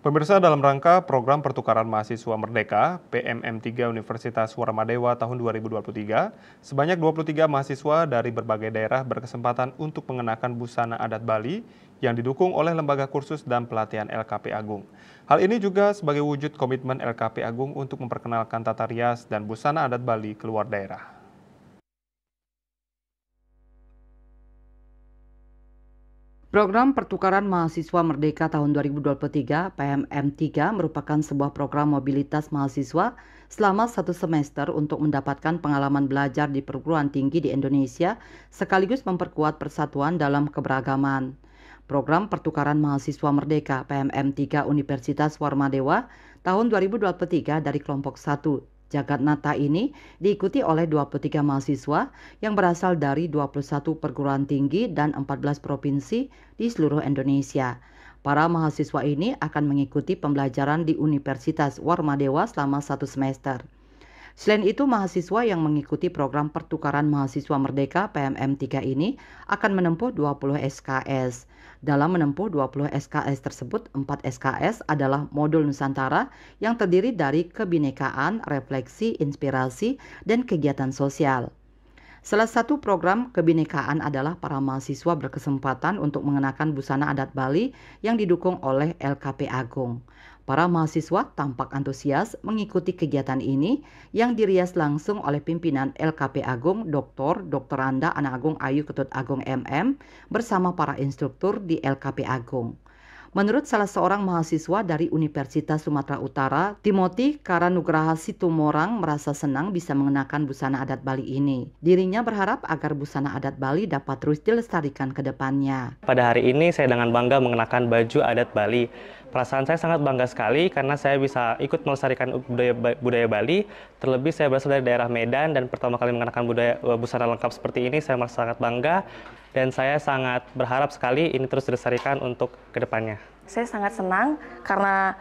Pemirsa dalam rangka program pertukaran mahasiswa merdeka PMM3 Universitas Warmadewa tahun 2023, sebanyak 23 mahasiswa dari berbagai daerah berkesempatan untuk mengenakan busana adat Bali yang didukung oleh lembaga kursus dan pelatihan LKP Agung. Hal ini juga sebagai wujud komitmen LKP Agung untuk memperkenalkan tata rias dan busana adat Bali keluar daerah. Program Pertukaran Mahasiswa Merdeka tahun 2023 (PMM3) merupakan sebuah program mobilitas mahasiswa selama satu semester untuk mendapatkan pengalaman belajar di perguruan tinggi di Indonesia sekaligus memperkuat persatuan dalam keberagaman. Program Pertukaran Mahasiswa Merdeka (PMM3) Universitas Warmadewa tahun 2023 dari kelompok 1 Nata ini diikuti oleh 23 mahasiswa yang berasal dari 21 perguruan tinggi dan 14 provinsi di seluruh Indonesia. Para mahasiswa ini akan mengikuti pembelajaran di Universitas Warmadewa selama satu semester. Selain itu, mahasiswa yang mengikuti program pertukaran mahasiswa merdeka PMM3 ini akan menempuh 20 SKS. Dalam menempuh 20 SKS tersebut, 4 SKS adalah modul Nusantara yang terdiri dari kebinekaan, refleksi, inspirasi, dan kegiatan sosial. Salah satu program kebinekaan adalah para mahasiswa berkesempatan untuk mengenakan busana adat Bali yang didukung oleh LKP Agung. Para mahasiswa tampak antusias mengikuti kegiatan ini yang dirias langsung oleh pimpinan LKP Agung Dr. Dr. Anda Anak Agung Ayu Ketut Agung MM bersama para instruktur di LKP Agung. Menurut salah seorang mahasiswa dari Universitas Sumatera Utara, Timothy Karanugraha Situmorang merasa senang bisa mengenakan busana adat Bali ini. Dirinya berharap agar busana adat Bali dapat terus dilestarikan ke depannya. Pada hari ini saya dengan bangga mengenakan baju adat Bali Perasaan saya sangat bangga sekali karena saya bisa ikut melestarikan budaya, budaya Bali. Terlebih saya berasal dari daerah Medan dan pertama kali mengenakan budaya e, busana lengkap seperti ini saya merasa sangat bangga dan saya sangat berharap sekali ini terus dilestarikan untuk kedepannya. Saya sangat senang karena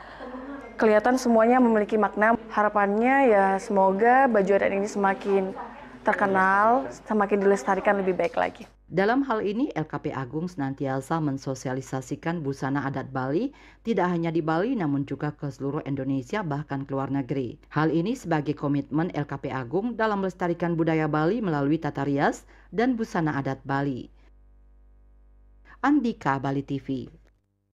kelihatan semuanya memiliki makna. Harapannya ya semoga baju adat ini semakin terkenal, semakin dilestarikan lebih baik lagi. Dalam hal ini, LKP Agung senantiasa mensosialisasikan busana adat Bali tidak hanya di Bali namun juga ke seluruh Indonesia bahkan ke luar negeri. Hal ini sebagai komitmen LKP Agung dalam melestarikan budaya Bali melalui tata rias dan busana adat Bali. Andika Bali TV